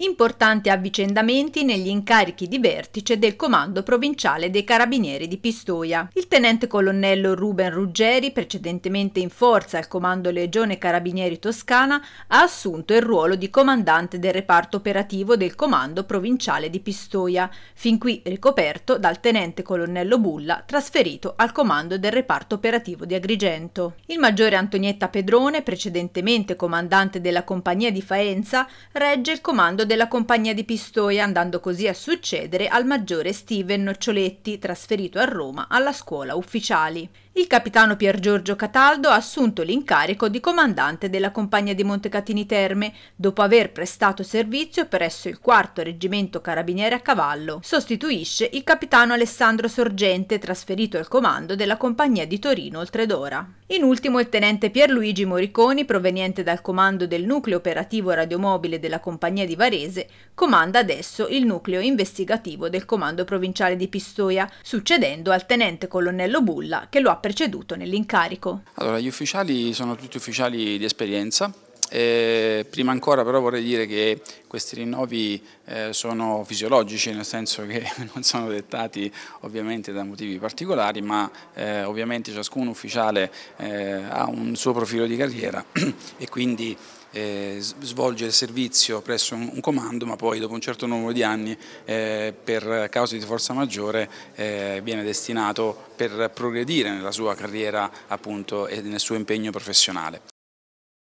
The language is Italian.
Importanti avvicendamenti negli incarichi di vertice del Comando Provinciale dei Carabinieri di Pistoia. Il tenente colonnello Ruben Ruggeri, precedentemente in forza al Comando Legione Carabinieri Toscana, ha assunto il ruolo di comandante del reparto operativo del Comando Provinciale di Pistoia, fin qui ricoperto dal tenente colonnello Bulla, trasferito al Comando del reparto operativo di Agrigento. Il maggiore Antonietta Pedrone, precedentemente comandante della Compagnia di Faenza, regge il Comando della compagnia di Pistoia, andando così a succedere al maggiore Steven Noccioletti, trasferito a Roma alla scuola ufficiali. Il capitano Pier Giorgio Cataldo ha assunto l'incarico di comandante della compagnia di Montecatini Terme, dopo aver prestato servizio presso il 4 Reggimento Carabinieri a Cavallo. Sostituisce il capitano Alessandro Sorgente, trasferito al comando della compagnia di Torino Oltredora. In ultimo il tenente Pierluigi Moriconi, proveniente dal comando del nucleo operativo radiomobile della compagnia di Varese, Varese, comanda adesso il nucleo investigativo del comando provinciale di Pistoia, succedendo al tenente colonnello Bulla che lo ha preceduto nell'incarico. Allora, gli ufficiali sono tutti ufficiali di esperienza, eh, prima ancora però vorrei dire che questi rinnovi eh, sono fisiologici, nel senso che non sono dettati ovviamente da motivi particolari, ma eh, ovviamente ciascun ufficiale eh, ha un suo profilo di carriera e quindi eh, svolge il servizio presso un, un, comando, ma poi dopo un certo numero di anni eh, per cause di forza maggiore viene destinato per progredire nella sua carriera appunto, e nel suo impegno professionale.